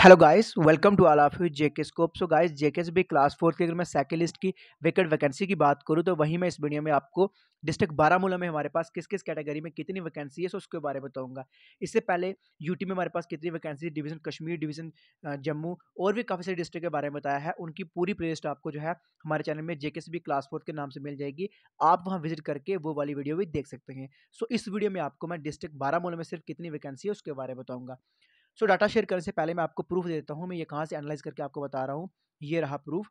hello guys welcome to all of you JK scope so guys JK भी class fourth की अगर मैं सेकंड लिस्ट की वेकेट वैकेंसी की बात करूं तो वहीं मैं इस वीडियो में आपको डिस्ट्रिक्ट बारामूला में हमारे पास किस किस कैटेगरी में कितनी वैकेंसी है सो उसके बारे में बताऊंगा इससे पहले यूटी में हमारे पास कितनी vacancy division Kashmir division Jammu और भी काफ़ी सारे डिस्ट्रिक्ट के बारे में बताया है उनकी पूरी प्ले आपको जो है हमारे चैनल में जेके क्लास फोर्थ के नाम से मिल जाएगी आप वहाँ विजिट करके वो वाली वीडियो भी देख सकते हैं सो इस वीडियो में आपको मैं डिस्ट्रिक्ट बारामूला में सिर्फ कितनी वैकेंसी है उसके बारे में बताऊँगा सो डाटा शेयर करने से पहले मैं आपको प्रूफ दे देता हूँ मैं ये कहाँ से एनालाइज करके आपको बता रहा हूँ ये रहा प्रूफ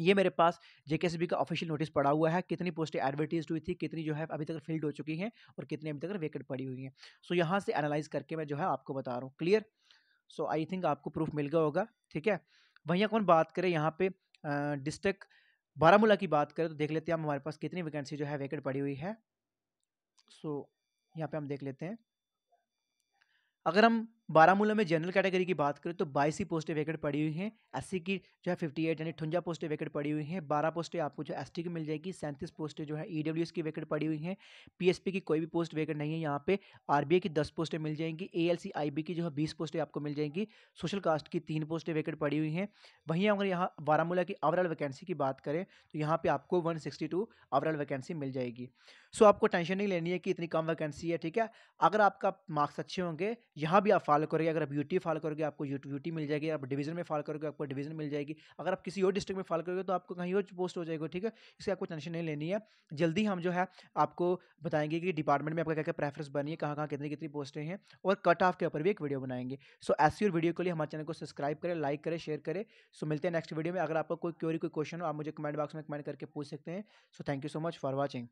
ये मेरे पास जेकेएसबी का ऑफिशियल नोटिस पड़ा हुआ है कितनी पोस्टें एडवर्टीज हुई थी कितनी जो है अभी तक फील्ड हो चुकी हैं और कितनी अभी तक वेकेंट पड़ी हुई हैं सो so, यहाँ से एनालाइज करके मैं जो है आपको बता रहा हूँ क्लियर सो आई थिंक आपको प्रूफ मिल गया होगा ठीक है वहीं अपन बात करें यहाँ पे डिस्ट्रिक्ट बारामूला की बात करें तो देख लेते हैं हम हमारे पास कितनी वैकेंसी जो है वेकेंट पड़ी हुई है सो so, यहाँ पर हम देख लेते हैं अगर हम बारामूला में जनरल कैटेगरी की बात करें तो बाईस ही पोस्टें वेकेट पड़ी हुई हैं एस की जो है फिफ्टी एट यानी ठुंजा पोस्टें वेकेट पड़ी हुई हैं बारह पोस्टें आपको जो एस की मिल जाएगी सैंतीस पोस्टें जो है ई e की वेकेट पड़ी हुई हैं पीएसपी की कोई भी पोस्ट वेकेट नहीं है यहाँ पे आर की दस पोस्टें मिल जाएंगी ए एल की जो है बीस पोस्टें आपको मिल जाएंगी सोशल कास्ट की तीन पोस्टें वेकेट पड़ी हुई हैं वहीं अगर यहाँ बारामूला की ओवरऑल वैकेंसी की बात करें तो यहाँ पर आपको वन ओवरऑल वैकेंसी मिल जाएगी सो आपको टेंशन नहीं लेनी है कि इतनी कम वैकेंसी है ठीक है अगर आपका मार्क्स अच्छे होंगे यहाँ भी आप फॉलो करोगे अगर आप यूटी फॉलो करोगे आपको यूटी मिल जाएगी आप डिवीजन में फॉलो करोगे आपको डिवीजन मिल जाएगी अगर आप किसी और डिस्ट्रिक्ट में फॉलो करोगे तो आपको कहीं और पोस्ट हो जाएगा ठीक है इससे आपको टेंशन नहीं लेनी है जल्दी हम जो है आपको बताएंगे कि डिपार्टमेंट में आपका क्या क्या प्रेफरेंस बनी है कहाँ कहाँ कितनी कितनी पोस्टें हैं और कट ऑफ के ऊपर भी एक वीडियो बनाएंगे सो ऐसी और वीडियो के लिए हमारे चैनल को सब्सक्राइब करें लाइक करें शेयर करें सो मिलते हैं नेक्स्ट वीडियो में अगर आपको कोई क्योरी कोई क्वेश्चन हो आप मुझे कमेंट बॉक्स में कमेंट करके पूछ सकते हैं so thank you so much for watching